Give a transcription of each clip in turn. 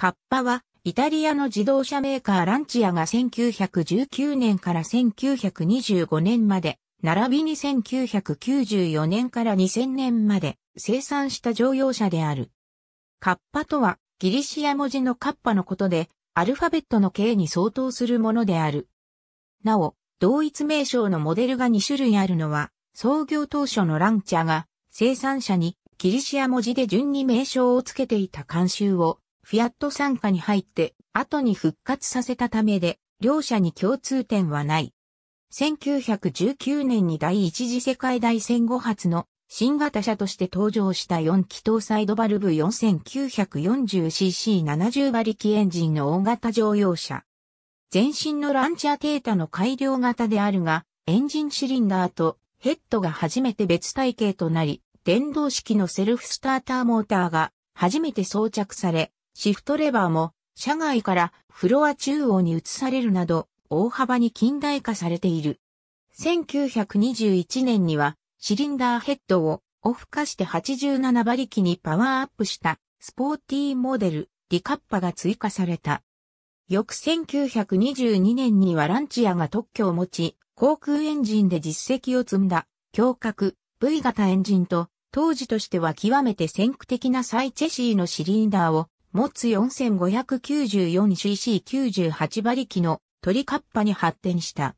カッパは、イタリアの自動車メーカーランチアが1919年から1925年まで、並びに1994年から2000年まで生産した乗用車である。カッパとは、ギリシア文字のカッパのことで、アルファベットの K に相当するものである。なお、同一名称のモデルが2種類あるのは、創業当初のランチャが生産者にギリシア文字で順に名称をつけていた慣習をフィアット参加に入って後に復活させたためで、両者に共通点はない。1919年に第一次世界大戦後発の新型車として登場した4気筒サイドバルブ 4940cc70 馬力エンジンの大型乗用車。前身のランチャーテータの改良型であるが、エンジンシリンダーとヘッドが初めて別体系となり、電動式のセルフスターターモーターが初めて装着され、シフトレバーも車外からフロア中央に移されるなど大幅に近代化されている。1921年にはシリンダーヘッドをオフ化して87馬力にパワーアップしたスポーティーモデルリカッパが追加された。翌1922年にはランチアが特許を持ち、航空エンジンで実績を積んだ、強角、V 型エンジンと、当時としては極めて先駆的なサイチェシーのシリンダーを持つ 4594cc98 馬力のトリカッパに発展した。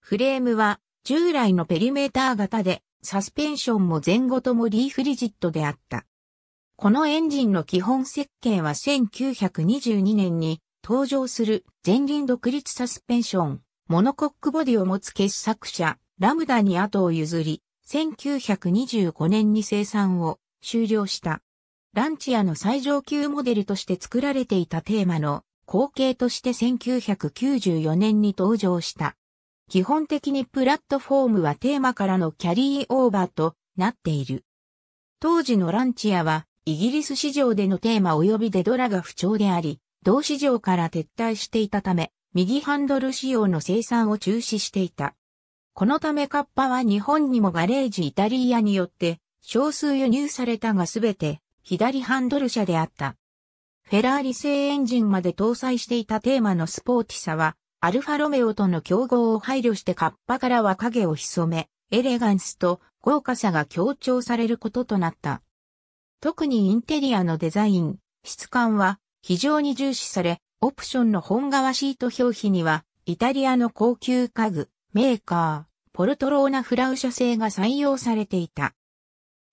フレームは従来のペリメーター型でサスペンションも前後ともリーフリジットであった。このエンジンの基本設計は1922年に登場する前輪独立サスペンション、モノコックボディを持つ傑作者、ラムダに後を譲り、1925年に生産を終了した。ランチアの最上級モデルとして作られていたテーマの後継として1994年に登場した。基本的にプラットフォームはテーマからのキャリーオーバーとなっている。当時のランチアはイギリス市場でのテーマ及びデドラが不調であり、同市場から撤退していたため、右ハンドル仕様の生産を中止していた。このためカッパは日本にもガレージイタリアによって少数輸入されたがすべて左ハンドル車であった。フェラーリ製エンジンまで搭載していたテーマのスポーティさは、アルファロメオとの競合を配慮してカッパからは影を潜め、エレガンスと豪華さが強調されることとなった。特にインテリアのデザイン、質感は非常に重視され、オプションの本革シート表皮には、イタリアの高級家具、メーカー、ポルトローナフラウ社製が採用されていた。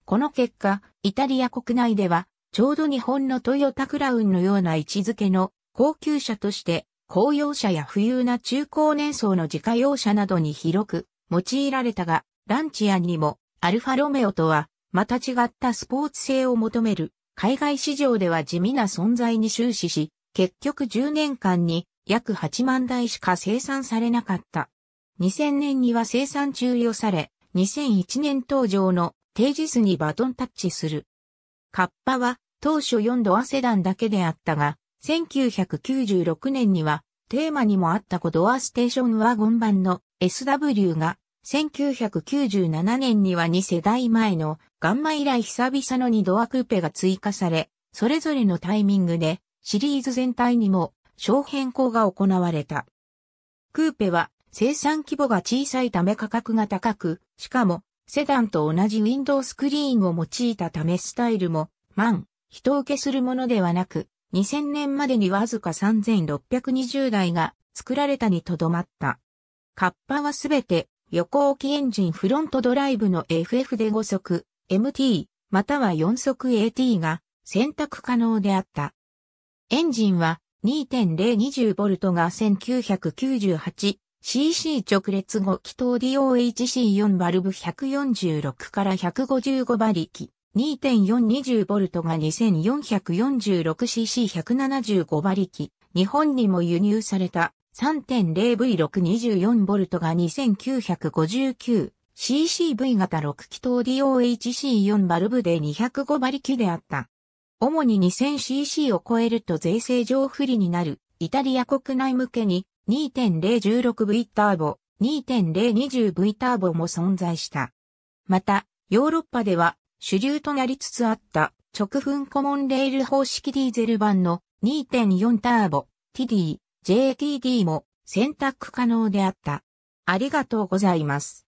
この結果、イタリア国内では、ちょうど日本のトヨタクラウンのような位置づけの高級車として、公用車や富裕な中高年層の自家用車などに広く用いられたが、ランチアンにもアルファロメオとはまた違ったスポーツ性を求める海外市場では地味な存在に終始し、結局10年間に約8万台しか生産されなかった。2000年には生産中予され、2001年登場の提示図にバトンタッチする。カッパは当初4度アセダンだけであったが、1996年にはテーマにもあったコドアステーションワゴン版の SW が1997年には2世代前のガンマ以来久々の2ドアクーペが追加され、それぞれのタイミングでシリーズ全体にも小変更が行われた。クーペは生産規模が小さいため価格が高く、しかもセダンと同じウィンドウスクリーンを用いたためスタイルも、満、人受けするものではなく、2000年までにわずか3620台が作られたにとどまった。カッパはすべて横置きエンジンフロントドライブの FF で5速 MT または4速 AT が選択可能であった。エンジンは 2.020V が1998 CC 直列後気筒 DOHC4 バルブ146から155馬力、2.420V が 2446cc175 馬力、日本にも輸入された 3.0V624V が 2959cc V 型6気筒 DOHC4 バルブで205馬力であった。主に 2000cc を超えると税制上不利になるイタリア国内向けに 2.016V ターボ、2.020V ターボも存在した。また、ヨーロッパでは主流となりつつあった直噴コモンレール方式ディーゼル版の2.4ターボ、TD、JTD も選択可能であった。ありがとうございます。